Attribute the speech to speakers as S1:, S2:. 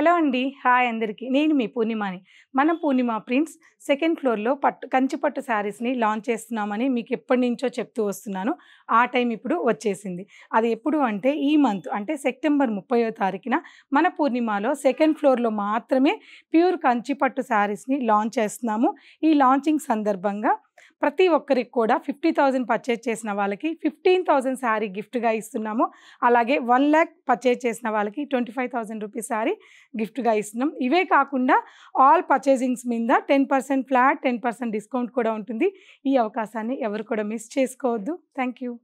S1: hello అండి hi అందరికీ నేను మీ పూర్ణిమాని మన పూర్ణిమ ప్రిన్స్ సెకండ్ ఫ్లోర్లో పట్టు కంచిపట్టు పట్టు శారీస్ని లాంచ్ చేస్తున్నామని మీకు ఎప్పటి నుంచో చెప్తూ వస్తున్నాను ఆ టైం ఇప్పుడు వచ్చేసింది అది ఎప్పుడు అంటే ఈ మంత్ అంటే సెప్టెంబర్ ముప్పయో తారీఖున మన పూర్ణిమలో సెకండ్ ఫ్లోర్లో మాత్రమే ప్యూర్ కంచి పట్టు శారీస్ని లాంచ్ చేస్తున్నాము ఈ లాంచింగ్ సందర్భంగా ప్రతి ఒక్కరికి కూడా ఫిఫ్టీ థౌజండ్ పర్చేజ్ చేసిన వాళ్ళకి ఫిఫ్టీన్ థౌజండ్ శారీ గిఫ్ట్గా ఇస్తున్నాము అలాగే వన్ ల్యాక్ పర్చేజ్ చేసిన వాళ్ళకి twenty five thousand rupees sari గిఫ్ట్గా ఇస్తున్నాం ఇవే కాకుండా ఆల్ పర్చేజింగ్స్ మీద ten percent flat ten percent discount కూడా ఉంటుంది ఈ అవకాశాన్ని ఎవరు కూడా మిస్ చేసుకోవద్దు థ్యాంక్ యూ